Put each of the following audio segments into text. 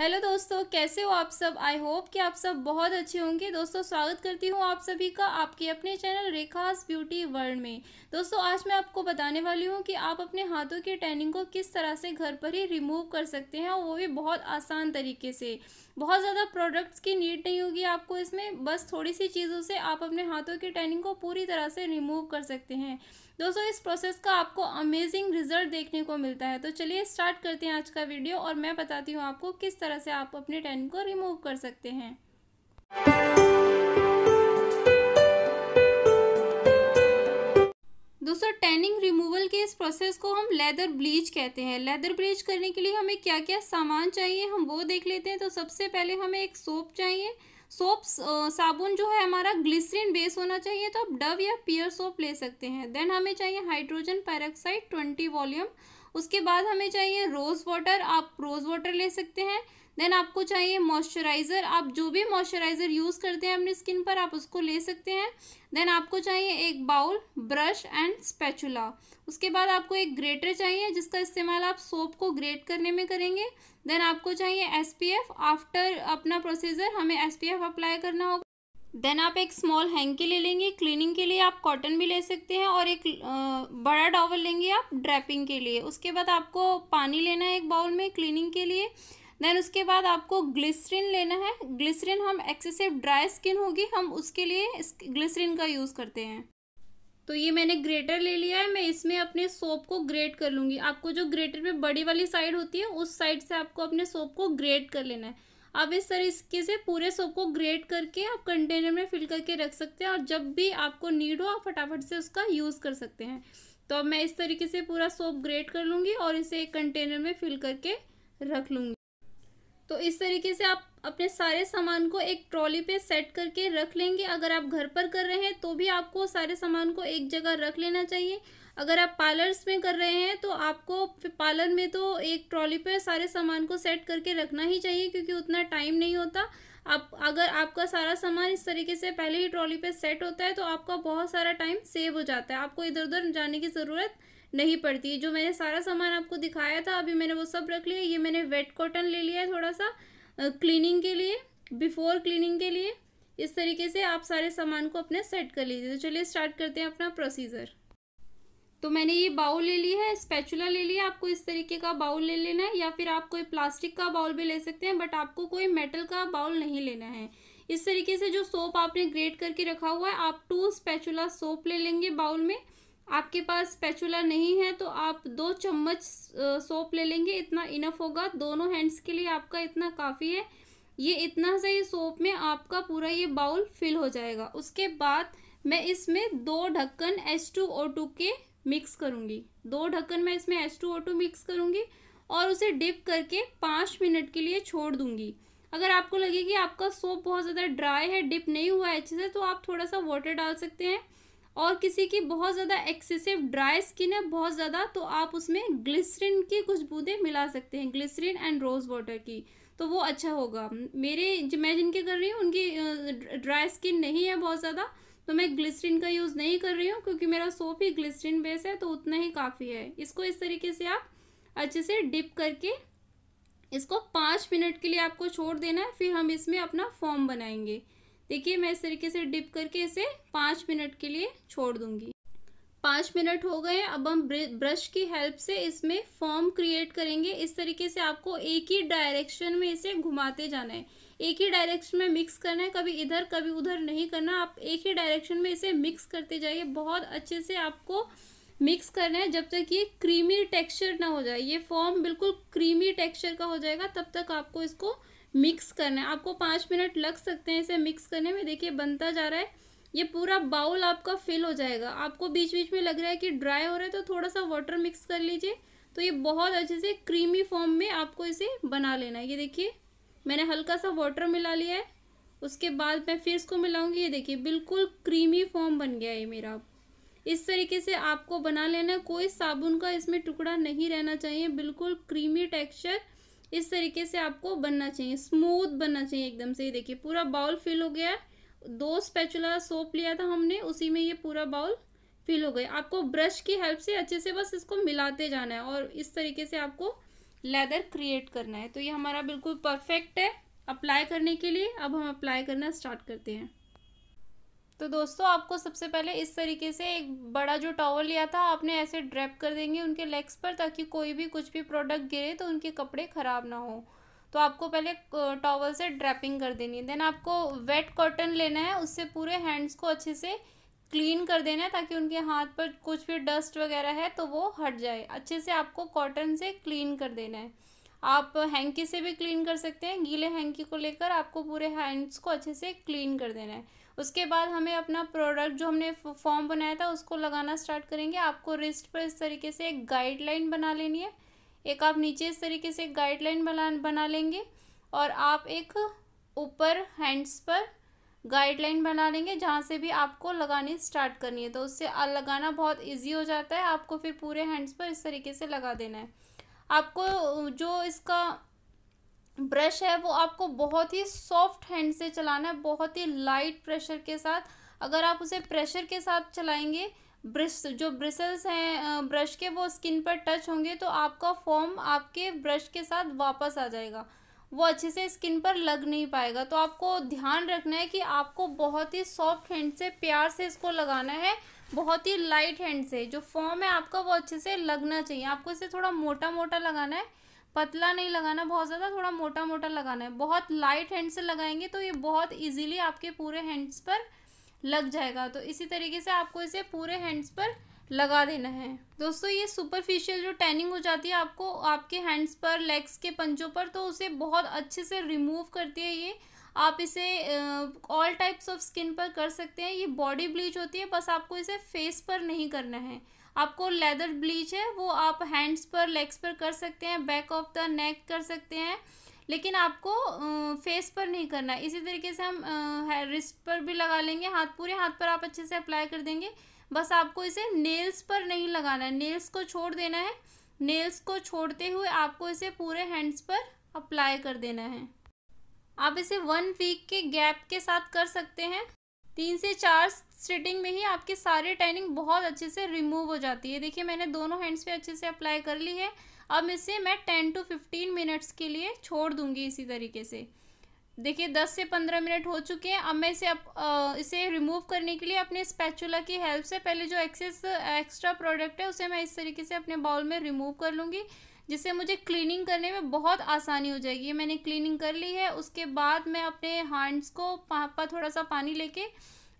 hello दोस्तों कैसे हो आप सब आई होप कि आप सब बहुत अच्छे होंगे दोस्तों स्वागत करती हूँ आप सभी का आपके अपने चैनल रेखास ब्यूटी वर्ल्ड में दोस्तों आज मैं आपको बताने वाली हूँ कि आप अपने हाथों की टैनिंग को किस तरह से घर पर ही रिमूव कर सकते हैं और वो भी बहुत आसान तरीके से बहुत ज़्यादा प्रोडक्ट्स की नीड नहीं होगी आपको इसमें बस थोड़ी सी चीज़ों से आप अपने हाथों की टैनिंग को पूरी तरह से रिमूव कर सकते हैं दोस्तों इस प्रोसेस का आपको अमेजिंग रिजल्ट देखने को मिलता है तो चलिए स्टार्ट करते हैं आज का वीडियो और मैं बताती हूँ आपको किस तरह से आप अपने टैनिंग को रिमूव कर सकते हैं दूसरा टैनिंग रिमूवल के इस प्रोसेस को हम लेदर ब्लीच कहते हैं लेदर ब्लीच करने के लिए हमें क्या क्या सामान चाहिए हम वो देख लेते हैं तो सबसे पहले हमें एक सोप चाहिए सोप साबुन जो है हमारा ग्लिसरीन बेस होना चाहिए तो आप डव या पियर सोप ले सकते हैं देन हमें चाहिए हाइड्रोजन पैरॉक्साइड ट्वेंटी वॉल्यूम उसके बाद हमें चाहिए रोज़ वाटर आप रोज़ वाटर ले सकते हैं देन आपको चाहिए मॉइस्चराइज़र आप जो भी मॉइस्चराइज़र यूज़ करते हैं अपनी स्किन पर आप उसको ले सकते हैं देन आपको चाहिए एक बाउल ब्रश एंड स्पैचुला उसके बाद आपको एक ग्रेटर चाहिए जिसका इस्तेमाल आप सोप को ग्रेट करने में करेंगे देन आपको चाहिए एस पी एफ आफ्टर अपना प्रोसीजर हमें एस पी एफ अप्लाई करना होगा देन आप एक स्मॉल हैंकी ले लेंगे क्लीनिंग के लिए आप कॉटन भी ले सकते हैं और एक बड़ा डॉवल लेंगे आप ड्रैपिंग के लिए उसके बाद आपको पानी लेना है एक बाउल में क्लीनिंग के लिए देन उसके बाद आपको ग्लिसरीन लेना है ग्लिसरीन हम एक्सेसिव ड्राई स्किन होगी हम उसके लिए ग्लिसरीन का यूज़ करते हैं तो ये मैंने ग्रेटर ले लिया है मैं इसमें अपने सोप को ग्रेट कर लूँगी आपको जो ग्रेटर में बड़ी वाली साइड होती है उस साइड से आपको अपने सोप को ग्रेट कर लेना है आप इस तरीके से पूरे सोप को ग्रेट करके आप कंटेनर में फिल करके रख सकते हैं और जब भी आपको नीड हो आप फटाफट से उसका यूज़ कर सकते हैं तो अब मैं इस तरीके से पूरा सोप ग्रेट कर लूँगी और इसे एक कंटेनर में फिल करके रख लूँगी तो इस तरीके से आप अपने सारे सामान को एक ट्रॉली पे सेट करके रख लेंगे अगर आप घर पर कर रहे हैं तो भी आपको सारे सामान को एक जगह रख लेना चाहिए अगर आप पार्लर्स में कर रहे हैं तो आपको पार्लर में तो एक ट्रॉली पर सारे सामान को सेट करके रखना ही चाहिए क्योंकि उतना टाइम नहीं होता आप अगर आपका सारा सामान इस तरीके से पहले ही ट्रॉली पे सेट होता है तो आपका बहुत सारा टाइम सेव हो जाता है आपको इधर उधर जाने की ज़रूरत नहीं पड़ती जो मैंने सारा सामान आपको दिखाया था अभी मैंने वो सब रख लिया ये मैंने वेट कॉटन ले लिया है थोड़ा सा क्लीनिंग के लिए बिफोर क्लीनिंग के लिए इस तरीके से आप सारे सामान को अपने सेट कर लीजिए तो चलिए स्टार्ट करते हैं अपना प्रोसीजर तो मैंने ये बाउल ले ली है स्पैचुला ले लिया आपको इस तरीके का बाउल ले लेना है या फिर आप कोई प्लास्टिक का बाउल भी ले सकते हैं बट आपको कोई मेटल का बाउल नहीं लेना है इस तरीके से जो सोप आपने ग्रेट करके रखा हुआ है आप टू स्पैचुला सोप ले लेंगे बाउल में आपके पास स्पैचुला नहीं है तो आप दो चम्मच सोप ले लेंगे इतना इनफ होगा दोनों हैंड्स के लिए आपका इतना काफ़ी है ये इतना सा ये सोप में आपका पूरा ये बाउल फिल हो जाएगा उसके बाद मैं इसमें दो ढक्कन एच टू ओ टू के मिक्स करूँगी दो ढक्कन मैं इसमें S two O two mix करूँगी और उसे डिप करके पाँच मिनट के लिए छोड़ दूँगी अगर आपको लगे कि आपका सोप बहुत ज़्यादा ड्राई है डिप नहीं हुआ है अच्छे से तो आप थोड़ा सा वाटर डाल सकते हैं और किसी की बहुत ज़्यादा एक्सेसिव ड्राई स्किन है बहुत ज़्यादा तो आप उसमें ग्लिसरिन की कुछ बूंदें मिला सकते हैं ग्लिसरिन एंड रोज़ वाटर की तो वो अच्छा होगा मेरे मैं जिनके कर रही हूँ उनकी ड्राई स्किन नहीं है बहुत ज़्यादा तो मैं ग्लिसरीन का यूज़ नहीं कर रही हूँ क्योंकि मेरा सोप ही ग्लिसरीन बेस है तो उतना ही काफ़ी है इसको इस तरीके से आप अच्छे से डिप करके इसको पाँच मिनट के लिए आपको छोड़ देना है फिर हम इसमें अपना फॉर्म बनाएंगे देखिए मैं इस तरीके से डिप करके इसे पाँच मिनट के लिए छोड़ दूंगी पाँच मिनट हो गए अब हम ब्रश की हेल्प से इसमें फॉर्म क्रिएट करेंगे इस तरीके से आपको एक ही डायरेक्शन में इसे घुमाते जाना है एक ही डायरेक्शन में मिक्स करना है कभी इधर कभी उधर नहीं करना आप एक ही डायरेक्शन में इसे मिक्स करते जाइए बहुत अच्छे से आपको मिक्स करना है जब तक ये क्रीमी टेक्सचर ना हो जाए ये फॉर्म बिल्कुल क्रीमी टेक्सचर का हो जाएगा तब तक आपको इसको मिक्स करना है आपको पाँच मिनट लग सकते हैं इसे मिक्स करने में देखिए बनता जा रहा है ये पूरा बाउल आपका फिल हो जाएगा आपको बीच बीच में लग रहा है कि ड्राई हो रहा है तो थोड़ा सा वाटर मिक्स कर लीजिए तो ये बहुत अच्छे से क्रीमी फॉर्म में आपको इसे बना लेना है ये देखिए मैंने हल्का सा वाटर मिला लिया है उसके बाद मैं फिर इसको मिलाऊंगी ये देखिए बिल्कुल क्रीमी फॉर्म बन गया है मेरा इस तरीके से आपको बना लेना है कोई साबुन का इसमें टुकड़ा नहीं रहना चाहिए बिल्कुल क्रीमी टेक्स्चर इस तरीके से आपको बनना चाहिए स्मूथ बनना चाहिए एकदम से ये देखिए पूरा बाउल फिल हो गया है दो स्पेचुला सोप लिया था हमने उसी में ये पूरा बाउल फिल हो गया आपको ब्रश की हेल्प से अच्छे से बस इसको मिलाते जाना है और इस तरीके से आपको लेदर क्रिएट करना है तो ये हमारा बिल्कुल परफेक्ट है अप्लाई करने के लिए अब हम अप्लाई करना स्टार्ट करते हैं तो दोस्तों आपको सबसे पहले इस तरीके से एक बड़ा जो टॉवल लिया था आपने ऐसे ड्रैप कर देंगे उनके लेग्स पर ताकि कोई भी कुछ भी प्रोडक्ट गिरे तो उनके कपड़े ख़राब ना हो तो आपको पहले टॉवल से ड्रैपिंग कर देनी है देन आपको वेट कॉटन लेना है उससे पूरे हैंड्स को अच्छे से क्लीन कर देना है ताकि उनके हाथ पर कुछ भी डस्ट वगैरह है तो वो हट जाए अच्छे से आपको कॉटन से क्लीन कर देना है आप हैंकी से भी क्लीन कर सकते हैं गीले हैंकी को लेकर आपको पूरे हैंड्स को अच्छे से क्लीन कर देना है उसके बाद हमें अपना प्रोडक्ट जो हमने फॉर्म बनाया था उसको लगाना स्टार्ट करेंगे आपको रिस्ट पर इस तरीके से एक गाइडलाइन बना लेनी है एक आप नीचे इस तरीके से गाइडलाइन बना बना लेंगे और आप एक ऊपर हैंड्स पर गाइडलाइन बना लेंगे जहाँ से भी आपको लगानी स्टार्ट करनी है तो उससे लगाना बहुत इजी हो जाता है आपको फिर पूरे हैंड्स पर इस तरीके से लगा देना है आपको जो इसका ब्रश है वो आपको बहुत ही सॉफ्ट हैंड से चलाना है बहुत ही लाइट प्रेशर के साथ अगर आप उसे प्रेशर के साथ चलाएंगे ब्रश जो ब्रिसल्स हैं ब्रश के वो स्किन पर टच होंगे तो आपका फॉर्म आपके ब्रश के साथ वापस आ जाएगा वो अच्छे से स्किन पर लग नहीं पाएगा तो आपको ध्यान रखना है कि आपको बहुत ही सॉफ्ट हैंड से प्यार से इसको लगाना है बहुत ही लाइट हैंड से जो फॉर्म है आपका वो अच्छे से लगना चाहिए आपको इसे थोड़ा मोटा मोटा लगाना है पतला नहीं लगाना बहुत ज़्यादा थोड़ा मोटा मोटा लगाना है बहुत लाइट हैंड से लगाएंगे तो ये बहुत ईजिली आपके पूरे हैंड्स पर लग जाएगा तो इसी तरीके से आपको इसे पूरे हैंड्स पर लगा देना है दोस्तों ये सुपरफिशियल जो टैनिंग हो जाती है आपको आपके हैंड्स पर लेग्स के पंजों पर तो उसे बहुत अच्छे से रिमूव करती है ये आप इसे ऑल टाइप्स ऑफ स्किन पर कर सकते हैं ये बॉडी ब्लीच होती है बस आपको इसे फेस पर नहीं करना है आपको लेदर ब्लीच है वो आप हैंड्स पर लेग्स पर कर सकते हैं बैक ऑफ द नेक कर सकते हैं लेकिन आपको फेस पर नहीं करना है इसी तरीके से हम रिस्ट पर भी लगा लेंगे हाथ पूरे हाथ पर आप अच्छे से अप्लाई कर देंगे बस आपको इसे नेल्स पर नहीं लगाना है नेल्स को छोड़ देना है नेल्स को छोड़ते हुए आपको इसे पूरे हैंड्स पर अप्लाई कर देना है आप इसे वन वीक के गैप के साथ कर सकते हैं तीन से चार स्ट्रेटिंग में ही आपकी सारी टैनिंग बहुत अच्छे से रिमूव हो जाती है देखिए मैंने दोनों हैंड्स पे अच्छे से अप्लाई कर ली है अब इसे मैं टेन टू फिफ्टीन मिनट्स के लिए छोड़ दूंगी इसी तरीके से देखिए दस से पंद्रह मिनट हो चुके हैं अब मैं इसे अप, आ, इसे रिमूव करने के लिए अपने स्पैचुला की हेल्प से पहले जो एक्सेस एक्स्ट्रा प्रोडक्ट है उसे मैं इस तरीके से अपने बाउल में रिमूव कर लूँगी जिससे मुझे क्लीनिंग करने में बहुत आसानी हो जाएगी मैंने क्लीनिंग कर ली है उसके बाद मैं अपने हैंड्स को पापा थोड़ा सा पानी लेके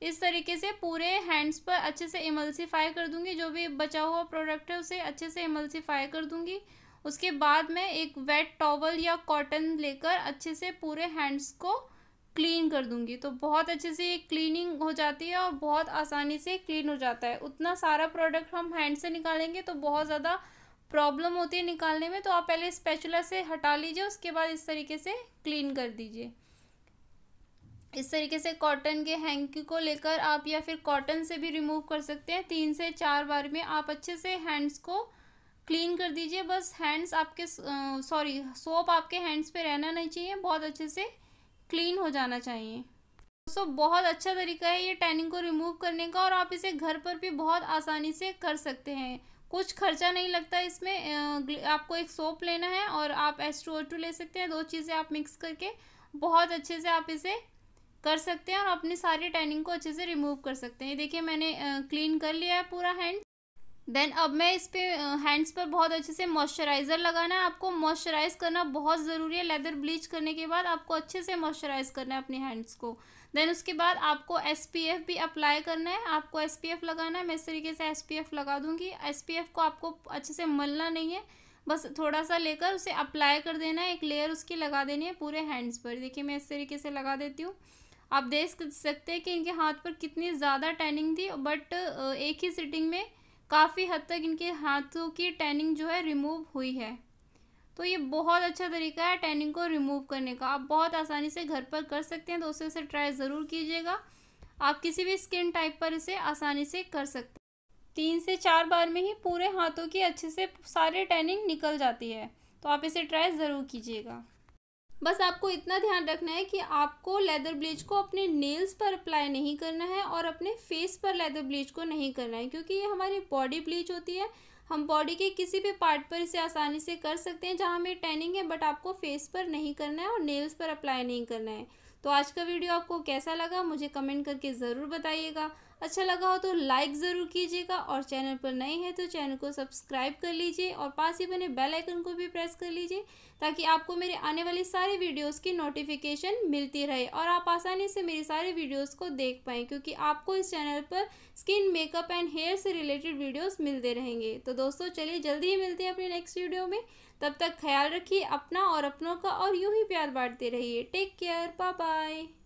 इस तरीके से पूरे हैंड्स पर अच्छे से इमल्सीफाई कर दूंगी जो भी बचा हुआ प्रोडक्ट है उसे अच्छे से इमल्सीफाई कर दूंगी उसके बाद मैं एक वेट टॉवल या कॉटन लेकर अच्छे से पूरे हैंड्स को क्लीन कर दूंगी तो बहुत अच्छे से ये क्लीनिंग हो जाती है और बहुत आसानी से क्लीन हो जाता है उतना सारा प्रोडक्ट हम हैंड से निकालेंगे तो बहुत ज़्यादा प्रॉब्लम होती है निकालने में तो आप पहले स्पेचुला से हटा लीजिए उसके बाद इस तरीके से क्लीन कर दीजिए इस तरीके से कॉटन के हैंकी को लेकर आप या फिर कॉटन से भी रिमूव कर सकते हैं तीन से चार बार में आप अच्छे से हैंड्स को क्लीन कर दीजिए बस हैंड्स आपके सॉरी सोप आपके हैंड्स पे रहना नहीं चाहिए बहुत अच्छे से क्लीन हो जाना चाहिए दोस्तों so, बहुत अच्छा तरीका है ये टैनिंग को रिमूव करने का और आप इसे घर पर भी बहुत आसानी से कर सकते हैं कुछ खर्चा नहीं लगता इसमें आपको एक सोप लेना है और आप एस टू ले सकते हैं दो चीज़ें आप मिक्स करके बहुत अच्छे से आप इसे कर सकते हैं और अपने सारे टैनिंग को अच्छे से रिमूव कर सकते हैं देखिए मैंने क्लीन कर लिया है पूरा हैंड देन अब मैं इस पे हैंड्स पर बहुत अच्छे से मॉइस्चराइज़र लगाना है आपको मॉइस्चराइज करना बहुत ज़रूरी है लेदर ब्लीच करने के बाद आपको अच्छे से मॉइस्चराइज करना है अपने हैंड्स को देन उसके बाद आपको एस भी अप्लाई करना है आपको एस लगाना है मैं इस तरीके से एस लगा दूँगी एस को आपको अच्छे से मलना नहीं है बस थोड़ा सा लेकर उसे अप्लाई कर देना है एक लेयर उसकी लगा देनी है पूरे हैंड्स पर देखिए मैं इस तरीके से लगा देती हूँ आप देख सकते हैं कि इनके हाथ पर कितनी ज़्यादा टैनिंग थी बट एक ही सिटिंग में काफ़ी हद तक इनके हाथों की टैनिंग जो है रिमूव हुई है तो ये बहुत अच्छा तरीका है टैनिंग को रिमूव करने का आप बहुत आसानी से घर पर कर सकते हैं दोस्तों इसे ट्राई ज़रूर कीजिएगा आप किसी भी स्किन टाइप पर इसे आसानी से कर सकते हैं तीन से चार बार में ही पूरे हाथों की अच्छे से सारे टैनिंग निकल जाती है तो आप इसे ट्राई ज़रूर कीजिएगा बस आपको इतना ध्यान रखना है कि आपको लेदर ब्लीच को अपने नेल्स पर अप्लाई नहीं करना है और अपने फेस पर लेदर ब्लीच को नहीं करना है क्योंकि ये हमारी बॉडी ब्लीच होती है हम बॉडी के किसी भी पार्ट पर इसे आसानी से कर सकते हैं जहाँ हमें टैनिंग है बट आपको फेस पर नहीं करना है और नेल्स पर अप्लाई नहीं करना है तो आज का वीडियो आपको कैसा लगा मुझे कमेंट करके ज़रूर बताइएगा अच्छा लगा हो तो लाइक ज़रूर कीजिएगा और चैनल पर नए हैं तो चैनल को सब्सक्राइब कर लीजिए और पास ही बने बेल आइकन को भी प्रेस कर लीजिए ताकि आपको मेरे आने वाले सारे वीडियोस की नोटिफिकेशन मिलती रहे और आप आसानी से मेरी सारे वीडियोस को देख पाएँ क्योंकि आपको इस चैनल पर स्किन मेकअप एंड हेयर से रिलेटेड वीडियोज़ मिलते रहेंगे तो दोस्तों चलिए जल्दी ही मिलते हैं अपने नेक्स्ट वीडियो में तब तक ख्याल रखिए अपना और अपनों का और यूँ ही प्यार बांटते रहिए टेक केयर बाय बाय